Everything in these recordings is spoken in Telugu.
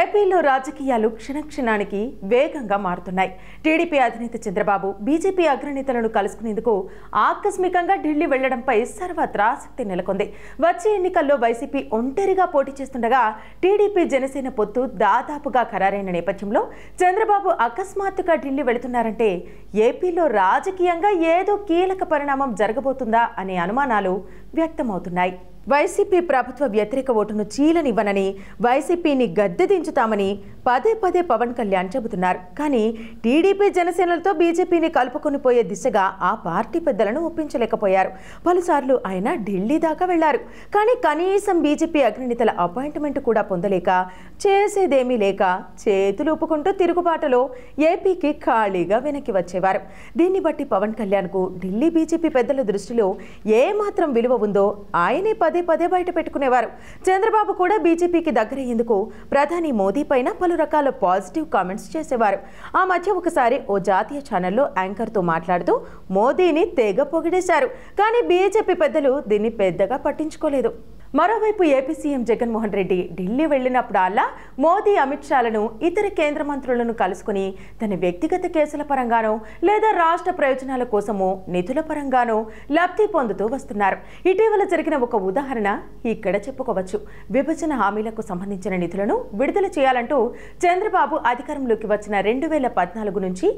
ఏపీలో రాజకీయాలు క్షణక్షణానికి వేగంగా మారుతున్నాయి టీడీపీ అధినేత చంద్రబాబు బీజేపీ అగ్రనేతలను కలుసుకునేందుకు ఆకస్మికంగా ఢిల్లీ వెళ్లడంపై సర్వత్రా ఆసక్తి నెలకొంది వచ్చే ఎన్నికల్లో వైసీపీ ఒంటరిగా పోటీ చేస్తుండగా టీడీపీ జనసేన పొత్తు దాదాపుగా ఖరారైన నేపథ్యంలో చంద్రబాబు అకస్మాత్తుగా ఢిల్లీ వెళుతున్నారంటే ఏపీలో రాజకీయంగా ఏదో కీలక పరిణామం జరగబోతుందా అనే అనుమానాలు వ్యక్తమవుతున్నాయి వైసీపీ ప్రభుత్వ వ్యతిరేక ఓటును చీలనివ్వనని వైసీపీని గద్దె దించుతామని పదే పదే పవన్ కళ్యాణ్ చెబుతున్నారు కానీ టీడీపీ జనసేనలతో బీజేపీని కలుపుకొని పోయే దిశగా ఆ పార్టీ పెద్దలను ఒప్పించలేకపోయారు పలుసార్లు ఆయన ఢిల్లీ దాకా వెళ్లారు కానీ కనీసం బీజేపీ అగ్రనేతల అపాయింట్మెంట్ కూడా పొందలేక చేసేదేమీ లేక చేతులు ఊపుకుంటూ తిరుగుబాటులో ఏపీకి ఖాళీగా వెనక్కి వచ్చేవారు దీన్ని బట్టి పవన్ కళ్యాణ్కు ఢిల్లీ బీజేపీ పెద్దల దృష్టిలో ఏమాత్రం విలువ ఉందో ఆయనే పదే పదే బయట పెట్టుకునేవారు చంద్రబాబు కూడా బీజేపీకి దగ్గరయ్యేందుకు ప్రధాని మోదీ పైన పలు రకాల పాజిటివ్ కామెంట్స్ చేసేవారు ఆ మధ్య ఒకసారి ఓ జాతీయ ఛానల్లో యాంకర్తో మాట్లాడుతూ మోదీని తెగ పొగిడేశారు కానీ బీజేపీ పెద్దలు దీన్ని పెద్దగా పట్టించుకోలేదు మరోవైపు ఏపీ సీఎం జగన్మోహన్ రెడ్డి ఢిల్లీ వెళ్ళినప్పుడల్లా మోదీ అమిత్ షాలను ఇతర కేంద్ర మంత్రులను కలుసుకుని తన వ్యక్తిగత కేసుల పరంగానో లేదా రాష్ట్ర ప్రయోజనాల కోసమో నిధుల పరంగానో లబ్ధి పొందుతూ వస్తున్నారు ఇటీవల జరిగిన ఒక ఉదాహరణ ఇక్కడ చెప్పుకోవచ్చు విభజన హామీలకు సంబంధించిన నిధులను విడుదల చేయాలంటూ చంద్రబాబు అధికారంలోకి వచ్చిన రెండు వేల పద్నాలుగు నుంచి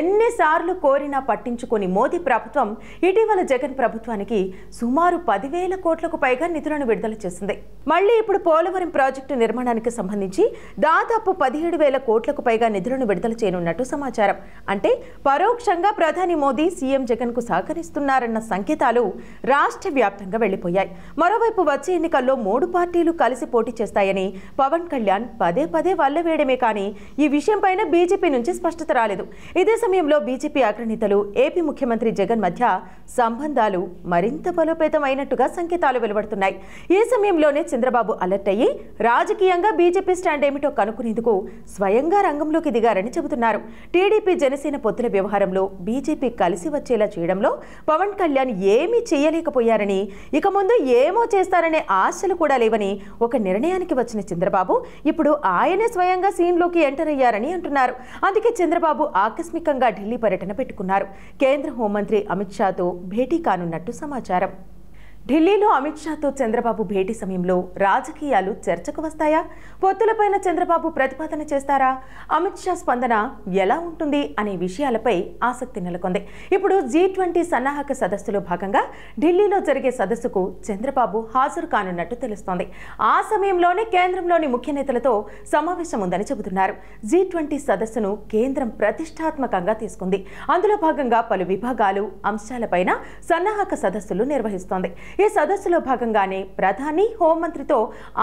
ఎన్నిసార్లు కోరినా పట్టించుకుని మోదీ ప్రభుత్వం ఇటీవల జగన్ ప్రభుత్వానికి సుమారు పదివేల కోట్లకు పైగా నిధులను విడుదల చేసింది మళ్లీ ఇప్పుడు పోలవరం ప్రాజెక్టు నిర్మాణానికి సంబంధించి దాదాపు పదిహేడు వేల కోట్లకు పైగా నిధులను విడుదల చేయనున్నట్టు సమాచారం అంటే పరోక్షంగా ప్రధాని మోదీ సీఎం జగన్ కు సహకరిస్తున్నారన్న సంకేతాలు రాష్ట్ర వ్యాప్తంగా వెళ్లిపోయాయి మరోవైపు వచ్చే ఎన్నికల్లో మూడు పార్టీలు కలిసి పోటీ చేస్తాయని పవన్ కళ్యాణ్ పదే పదే వల్ల వేయడమే కానీ ఈ విషయంపైన బీజేపీ నుంచి స్పష్టత రాలేదు ఇదే సమయంలో బీజేపీ అగ్రనేతలు ఏపీ ముఖ్యమంత్రి జగన్ మధ్య సంబంధాలు మరింత బలోపేతమైనట్టుగా సంకేతాలు వెలువడుతున్నాయి ఈ సమయంలోనే చంద్రబాబు అలర్ట్ అయ్యి రాజకీయంగా బీజేపీ స్టాండ్ ఏమిటో కనుక్కునేందుకు స్వయంగా రంగంలోకి దిగారని చెబుతున్నారు టీడీపీ జనసేన పొత్తుల వ్యవహారంలో బీజేపీ కలిసి వచ్చేలా చేయడంలో పవన్ కళ్యాణ్ ఏమీ చేయలేకపోయారని ఇక ముందు ఏమో చేస్తారనే ఆశలు కూడా లేవని ఒక నిర్ణయానికి వచ్చిన చంద్రబాబు ఇప్పుడు ఆయనే స్వయంగా సీన్లోకి ఎంటర్ అయ్యారని అంటున్నారు అందుకే చంద్రబాబు ఆకస్మికంగా ఢిల్లీ పర్యటన పెట్టుకున్నారు కేంద్ర హోంమంత్రి అమిత్ షాతో భేటీ కానున్నట్టు సమాచారం ఢిల్లీలో అమిత్ షాతో చంద్రబాబు భేటీ సమయంలో రాజకీయాలు చర్చకు వస్తాయా పొత్తులపైన చంద్రబాబు ప్రతిపాదన చేస్తారా అమిత్ షా స్పందన ఎలా ఉంటుంది అనే విషయాలపై ఆసక్తి నెలకొంది ఇప్పుడు జీ ట్వంటీ సన్నాహక సదస్సులో భాగంగా ఢిల్లీలో జరిగే సదస్సుకు చంద్రబాబు హాజరు కానున్నట్టు తెలుస్తోంది ఆ సమయంలోనే కేంద్రంలోని ముఖ్య నేతలతో సమావేశం ఉందని చెబుతున్నారు జీ ట్వంటీ సదస్సును కేంద్రం ప్రతిష్టాత్మకంగా తీసుకుంది అందులో భాగంగా పలు విభాగాలు అంశాలపైన సన్నాహక సదస్సులు నిర్వహిస్తోంది ఈ సదస్సులో భాగంగానే ప్రధాని హోంమంత్రితో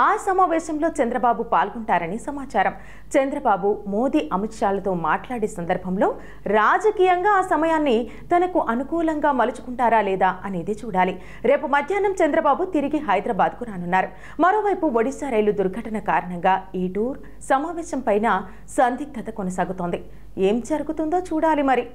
ఆ సమావేశంలో చంద్రబాబు పాల్గొంటారని సమాచారం చంద్రబాబు మోదీ అమిత్ షాలతో మాట్లాడే సందర్భంలో రాజకీయంగా ఆ సమయాన్ని తనకు అనుకూలంగా మలుచుకుంటారా లేదా అనేది చూడాలి రేపు మధ్యాహ్నం చంద్రబాబు తిరిగి హైదరాబాద్కు రానున్నారు మరోవైపు ఒడిశా రైలు దుర్ఘటన కారణంగా ఈ టూర్ సమావేశం పైన సందిగ్ధత కొనసాగుతోంది ఏం జరుగుతుందో చూడాలి మరి